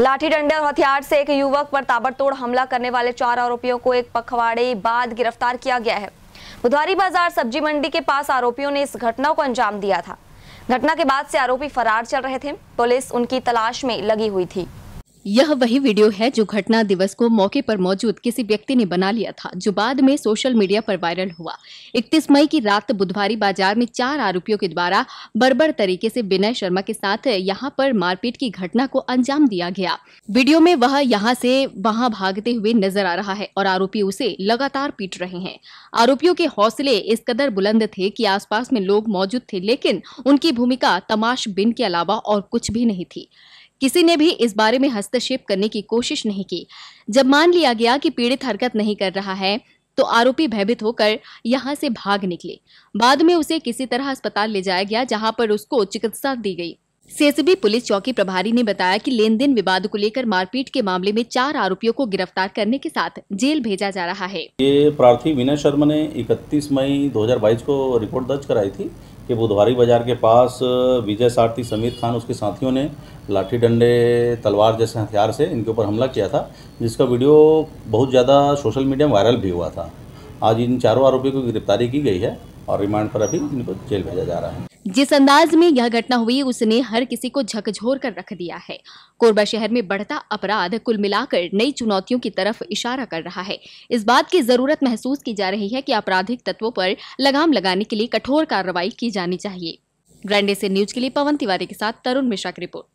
लाठी डंडे और हथियार से एक युवक पर ताबड़तोड़ हमला करने वाले चार आरोपियों को एक पखवाड़े बाद गिरफ्तार किया गया है बुधवारी बाजार सब्जी मंडी के पास आरोपियों ने इस घटना को अंजाम दिया था घटना के बाद से आरोपी फरार चल रहे थे पुलिस उनकी तलाश में लगी हुई थी यह वही वीडियो है जो घटना दिवस को मौके पर मौजूद किसी व्यक्ति ने बना लिया था जो बाद में सोशल मीडिया पर वायरल हुआ 31 मई की रात बुधवारी बाजार में चार आरोपियों के द्वारा बर्बर तरीके से विनय शर्मा के साथ यहां पर मारपीट की घटना को अंजाम दिया गया वीडियो में वह यहाँ से वहाँ भागते हुए नजर आ रहा है और आरोपी उसे लगातार पीट रहे हैं आरोपियों के हौसले इस कदर बुलंद थे की आसपास में लोग मौजूद थे लेकिन उनकी भूमिका तमाश बिन के अलावा और कुछ भी नहीं थी किसी ने भी इस बारे में हस्तक्षेप करने की कोशिश नहीं की जब मान लिया गया कि पीड़ित हरकत नहीं कर रहा है तो आरोपी भयभीत होकर यहाँ से भाग निकले बाद में उसे किसी तरह अस्पताल ले जाया गया जहाँ पर उसको चिकित्सा दी गई सीएसबी पुलिस चौकी प्रभारी ने बताया कि लेन देन विवाद को लेकर मारपीट के मामले में चार आरोपियों को गिरफ्तार करने के साथ जेल भेजा जा रहा है ये प्रार्थी विनय शर्मा ने 31 मई 2022 को रिपोर्ट दर्ज कराई थी कि बुधवारी बाज़ार के पास विजय सारथी समीर खान उसके साथियों ने लाठी डंडे तलवार जैसे हथियार से इनके ऊपर हमला किया था जिसका वीडियो बहुत ज़्यादा सोशल मीडिया में वायरल भी हुआ था आज इन चारों आरोपियों की गिरफ्तारी की गई है और रिमांड पर अभी इनको जेल भेजा जा रहा है जिस अंदाज में यह घटना हुई उसने हर किसी को झकझोर कर रख दिया है कोरबा शहर में बढ़ता अपराध कुल मिलाकर नई चुनौतियों की तरफ इशारा कर रहा है इस बात की जरूरत महसूस की जा रही है कि आपराधिक तत्वों पर लगाम लगाने के लिए कठोर कार्रवाई की जानी चाहिए ग्रैंडे से न्यूज के लिए पवन तिवारी के साथ तरुण मिश्रा की रिपोर्ट